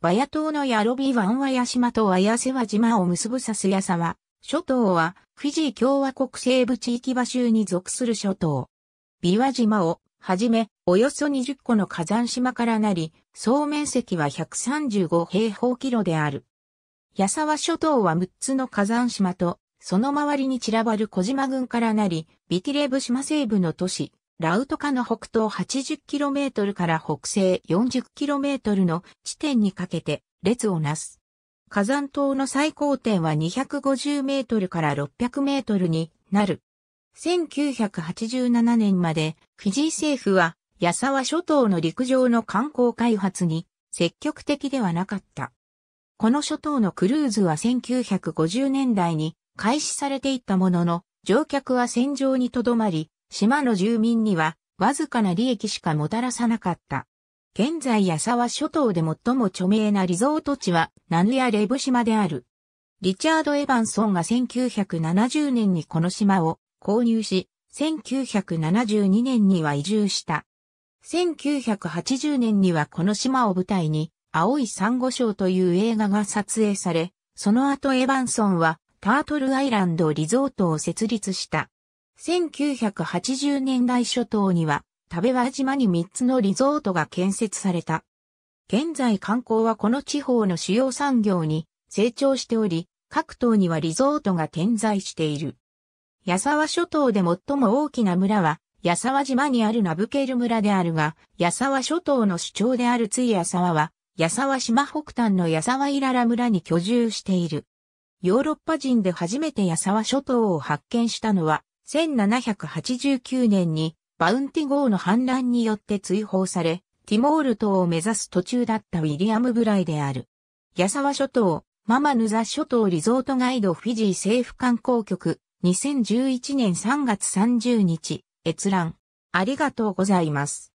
バヤ島のヤロビ湾ワヤ島とヤ瀬和島を結ぶサスヤサワ。諸島はフィジー共和国西部地域場州に属する諸島。ビワ島をはじめ、およそ20個の火山島からなり、総面積は135平方キロである。ヤサワ諸島は6つの火山島と、その周りに散らばる小島群からなり、ビティレブ島西部の都市、ラウトカの北東 80km から北西 40km の地点にかけて列をなす。火山島の最高点は250メートルから600メートルになる。1987年までフィジー政府は矢沢諸島の陸上の観光開発に積極的ではなかった。この諸島のクルーズは1950年代に開始されていったものの乗客は戦場に留まり島の住民にはわずかな利益しかもたらさなかった。現在矢沢諸島で最も著名なリゾート地はナヌヤレブ島である。リチャード・エヴァンソンが1970年にこの島を購入し、1972年には移住した。1980年にはこの島を舞台に、青いサンゴ礁という映画が撮影され、その後エヴァンソンはタートルアイランドリゾートを設立した。1980年代初頭には、食べ和島に3つのリゾートが建設された。現在観光はこの地方の主要産業に成長しており、各島にはリゾートが点在している。矢沢諸島で最も大きな村は、矢沢島にあるナブケル村であるが、矢沢諸島の主張であるつい矢沢は、矢沢島北端の矢沢イララ村に居住している。ヨーロッパ人で初めて矢沢諸島を発見したのは、1789年にバウンティ号の反乱によって追放され、ティモール島を目指す途中だったウィリアム・ブライである。矢沢諸島、ママヌザ諸島リゾートガイドフィジー政府観光局、2011年3月30日、閲覧。ありがとうございます。